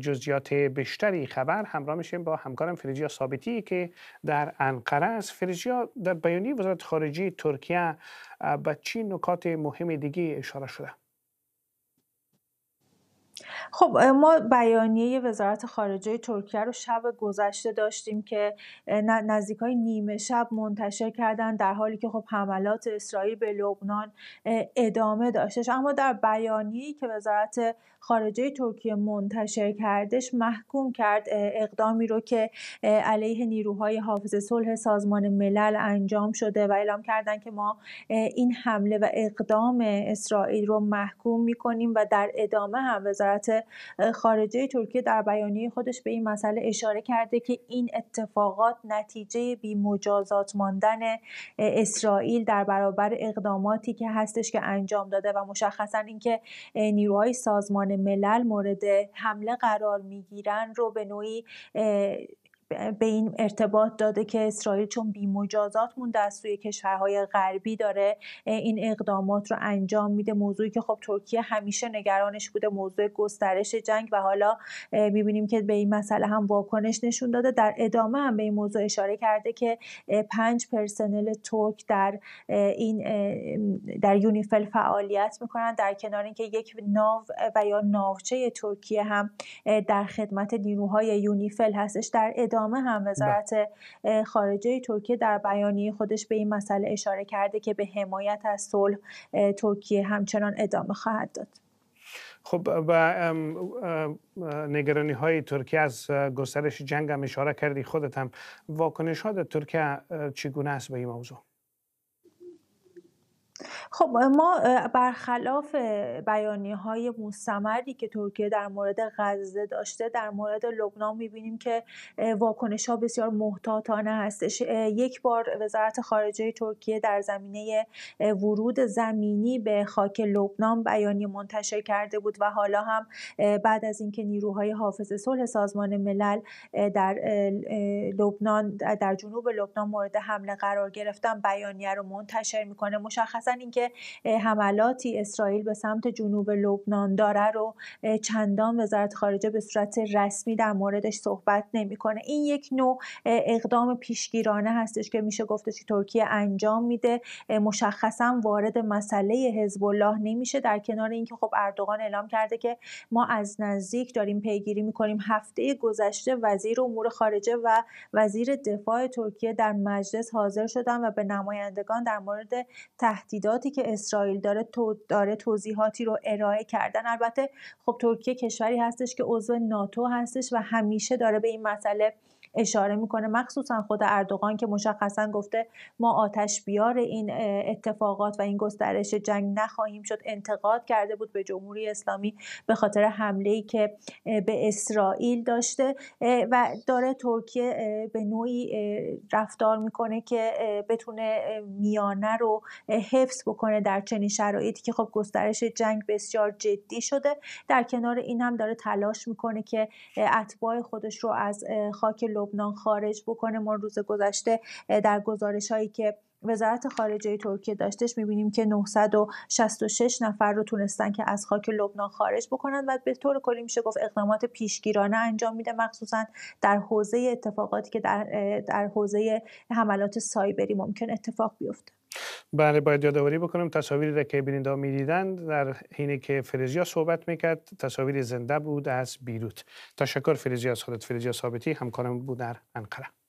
جزئیات بیشتری خبر همراه میشیم با همکارم فریجیا ثابتی که در انقره است فریجیا در بیانیه وزارت خارجه ترکیه به چی نکات مهم دیگه اشاره شده خب ما بیانیه وزارت خارجه ترکیه رو شب گذشته داشتیم که نزدیک های نیمه شب منتشر کردن در حالی که خب حملات اسرائیل به لبنان ادامه داشتش اما در بیانیه که وزارت خارجه ترکیه منتشر کردش محکوم کرد اقدامی رو که علیه نیروهای حافظ صلح سازمان ملل انجام شده و اعلام کردن که ما این حمله و اقدام اسرائیل رو محکوم میکنیم و در ادامه هم وزارت وزارت خارجه ترکیه در بیانیه خودش به این مسئله اشاره کرده که این اتفاقات نتیجه بی مجازات ماندن اسرائیل در برابر اقداماتی که هستش که انجام داده و مشخصا اینکه نیروهای سازمان ملل مورد حمله قرار میگیرن رو به نوعی به این ارتباط داده که اسرائیل چون بی مجازات مونده از سوی کشورهای غربی داره این اقدامات رو انجام میده موضوعی که خب ترکیه همیشه نگرانش بوده موضوع گسترش جنگ و حالا میبینیم که به این مسئله هم واکنش نشون داده در ادامه هم به این موضوع اشاره کرده که پنج پرسنل ترک در این در یونیفل فعالیت میکنن در کنار اینکه یک ناو و یا ناوچه ترکیه هم در خدمت نیروهای یونیفل هستش در ادامه ادامه هم وزارت بله. خارجه ترکیه در بیانیه خودش به این مسئله اشاره کرده که به حمایت از صلح ترکیه همچنان ادامه خواهد داد خب و نگرانی های ترکیه از گسترش جنگ هم اشاره کردی خودت هم واکنش ها در ترکیه چگونه است به این موضوع؟ خب ما برخلاف بیانی های مستمری که ترکیه در مورد غزه داشته در مورد لبنان میبینیم که واکنش ها بسیار محتاطانه هستش یک بار وزارت خارجه ترکیه در زمینه ورود زمینی به خاک لبنان بیانیه منتشر کرده بود و حالا هم بعد از اینکه نیروهای حافظ صلح سازمان ملل در لبنان در جنوب لبنان مورد حمله قرار گرفتن بیانیه رو منتشر میکنه مشخص اینکه حملاتی اسرائیل به سمت جنوب لبنان داره رو چندان وزارت خارجه به صورت رسمی در موردش صحبت نمیکنه این یک نوع اقدام پیشگیرانه هستش که میشه گفتش که ترکیه انجام میده مشخصا وارد مسئله حزب الله نمیشه در کنار اینکه خب اردوغان اعلام کرده که ما از نزدیک داریم پیگیری میکنیم هفته گذشته وزیر امور خارجه و وزیر دفاع ترکیه در مجلس حاضر شدن و به نمایندگان در مورد تهدید تهدیداتی که اسرائیل داره تو داره توضیحاتی رو ارائه کردن البته خب ترکیه کشوری هستش که عضو ناتو هستش و همیشه داره به این مسئله اشاره میکنه مخصوصا خود اردوغان که مشخصا گفته ما آتش بیار این اتفاقات و این گسترش جنگ نخواهیم شد انتقاد کرده بود به جمهوری اسلامی به خاطر حمله ای که به اسرائیل داشته و داره ترکیه به نوعی رفتار میکنه که بتونه میانه رو حفظ بکنه در چنین شرایطی که خب گسترش جنگ بسیار جدی شده در کنار این هم داره تلاش میکنه که اتباع خودش رو از خاک لبنان خارج بکنه ما روز گذشته در گزارش هایی که وزارت خارجه ترکیه داشتش میبینیم که 966 نفر رو تونستن که از خاک لبنان خارج بکنن و به طور کلی میشه گفت اقدامات پیشگیرانه انجام میده مخصوصا در حوزه اتفاقاتی که در, در حوزه حملات سایبری ممکن اتفاق بیفته بله باید یادآوری بکنم تصاویری را که بیننده میدیدند در حینی که فریزیا صحبت میکرد تصاویر زنده بود از بیروت تشکر فریزیا از خودت فریزیا ثابتی همکارم بود در انقره